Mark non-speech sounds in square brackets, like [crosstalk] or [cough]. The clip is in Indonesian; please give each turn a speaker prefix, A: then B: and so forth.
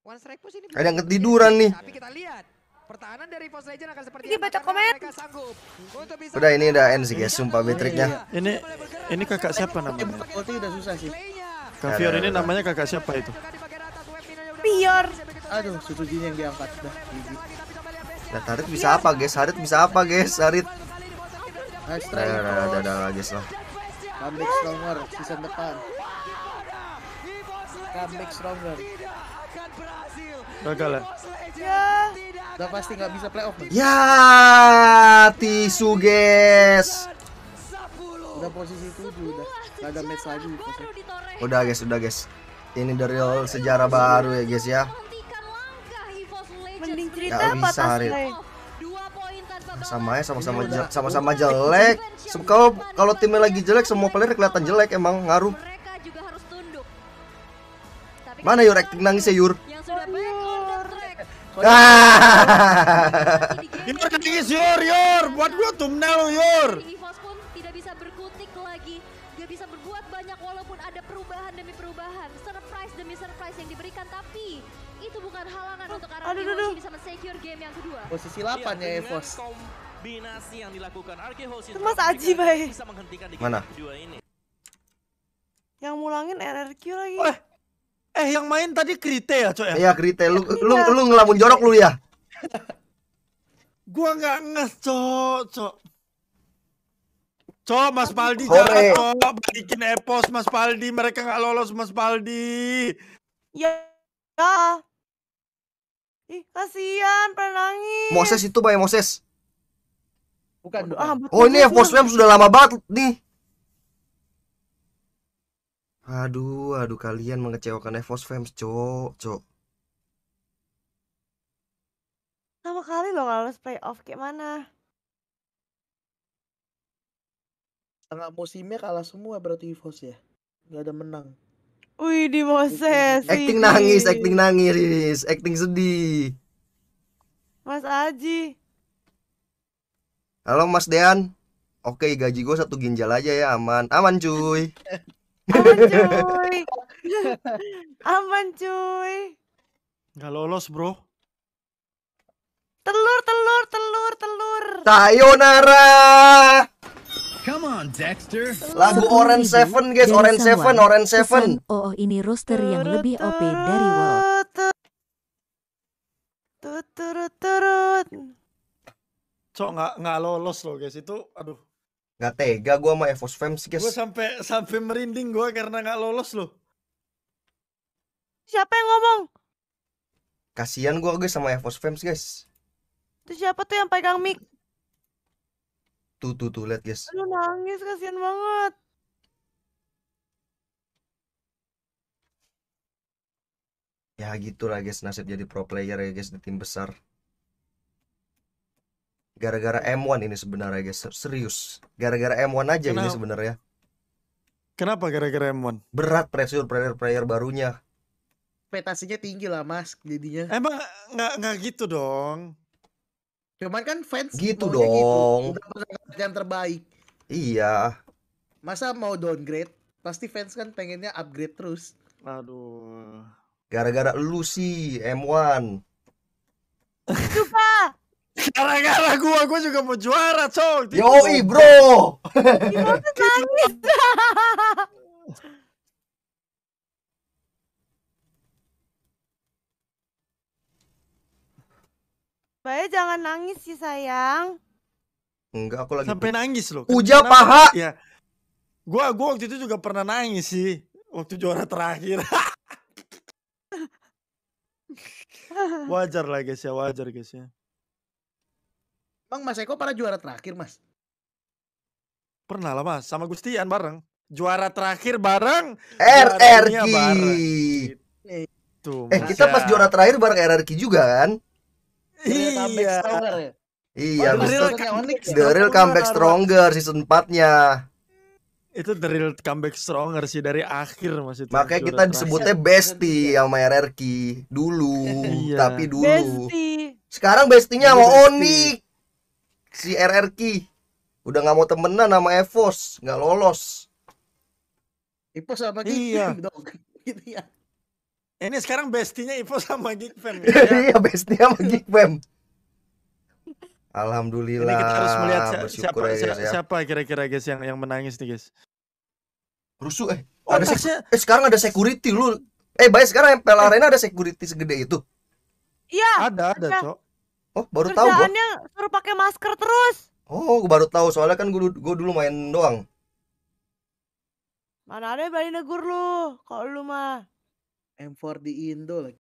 A: Once Rekpus ini ada yang ketiduran nih. Tapi kita lihat pertahanan dari Force Legend akan seperti ini baca komen. Udah ini udah end sih guys, sumpah metriknya. Ya. Ini ini kakak siapa namanya? Ulti udah susah sih. Kavior ini namanya kakak siapa itu? Pior. Aduh, Suzuki yang diangkat dah. Nah, Harit bisa apa guys? Harit bisa apa guys? Harit. Nice try. Ada lagi guys lah. Comeback stronger season depan. Comeback stronger. Gagal ya. Ya. Udah pasti nggak bisa playoff. Man. Ya, tisu guys. Udah posisi tujuh udah. Gak ada match lagi. Posisi. Udah guys, udah guys. Ini the real sejarah baru ya guys ya. Mending cerita apa bisa hari. Sama ya, sama-sama sama-sama jelek. Kalau kalau timnya lagi jelek, semua player kelihatan jelek emang ngaruh. Mana yur acting nangis ya yur? Ah. Yur nangis yur yur buat gua thumbnail yur. pun tidak bisa berkutik lagi. Dia bisa berbuat banyak walaupun ada perubahan demi perubahan, surprise demi surprise yang diberikan tapi itu bukan halangan untuk arah bisa mensecure game yang kedua. Posisi 8 iya, ya Evos. Kombinasi yang dilakukan Arkehosin Mas Aji baik. Bisa menghentikan di Mana? kedua ini. Yang mulangin RRQ lagi. Wah. Eh yang main tadi Krite ya, Cok ya? Iya, Krite. Lu, ya, lu lu, lu ngelamun jorok lu ya. [laughs] gua nggak ngeh Cok, Cok. Cok, Mas Paldi Hore. jangan, Cok. Balikin epos, Mas Paldi. Mereka nggak lolos, Mas Paldi. Ya. ya. Ih, kasihan, penangis. Moses itu, Bay Moses. Bukan, ah, bukan. Ah, oh, ini ya, sudah lama banget nih. Aduh, aduh kalian mengecewakan EVOS fans, cok, cok. Sama kali loh kalau playoff kayak mana? Setengah musimnya kalah semua berarti EVOS ya? Gak ada menang. Wih, di Moses. Acting nangis, acting nangis, acting sedih. Mas Aji. Halo Mas Dean. Oke, gaji gue satu ginjal aja ya, aman. Aman cuy. [laughs] Aman [laughs] cuy. Aman cuy. Gak lolos bro. Telur, telur, telur, telur. Sayonara. Come on, Dexter. Lagu Orange Seven, guys. Orange Seven, Orange Seven. Oh, oh ini roster yang lebih OP dari Wall. Cok, nggak nggak lolos loh, guys. Itu, aduh nggak tega gue sama Evos Fams guys gue sampai sampai merinding gue karena nggak lolos loh siapa yang ngomong kasian gue guys sama Evos Fams guys itu siapa tuh yang pegang mic tuh tuh tuh lihat guys lu nangis kasian banget ya gitulah guys nasib jadi pro player ya guys di tim besar gara-gara M1 ini sebenarnya guys serius gara-gara M1 aja kenapa? ini sebenarnya kenapa gara-gara M1 berat pressure player player barunya ekspektasinya tinggi lah mas jadinya emang nggak nggak gitu dong cuman kan fans gitu, gitu. dong gitu. yang terbaik iya masa mau downgrade pasti fans kan pengennya upgrade terus aduh gara-gara lu sih M1 Gara-gara gua, gua juga mau juara, Cok. i bro. [laughs] Baik, jangan nangis sih sayang. Enggak, aku lagi sampai nangis loh. Uja paha. Ya. Gua gua waktu itu juga pernah nangis sih waktu juara terakhir. [laughs] wajar lah guys ya, wajar guys ya. Bang Mas Eko para juara terakhir Mas? Pernah lah Mas, sama Gustian bareng. Juara terakhir bareng. RRQ. itu. eh kita pas ya. juara terakhir bareng RRQ juga kan? Iya. Iya, The Real, Onyx, The Real Comeback Stronger season 4-nya. Itu The Real Comeback Stronger sih dari akhir itu. Makanya kita disebutnya Besti sama RRQ dulu, iya. tapi dulu. Bestie. Sekarang Bestinya mau unik si RRQ udah nggak mau temenan sama Evos nggak lolos Evos sama G. iya. dong [laughs] gitu ya ini sekarang bestinya Evos sama Geek ya? [laughs] iya bestinya sama Geek Alhamdulillah. Ini kita harus melihat si siapa siapa, ya. siapa kira-kira guys yang yang menangis nih guys. Rusuh eh. Oh, ada maksudnya... eh sekarang ada security lu. Eh baik sekarang MPL eh. Arena ada security segede itu. Iya. Ada ada, ada. Cok. Oh, baru tahu gua. Kerjaannya suruh pakai masker terus. Oh, gua baru tahu soalnya kan gua, gua dulu main doang. Mana ada yang berani negur lu, kalau lu mah M4 di Indo lagi.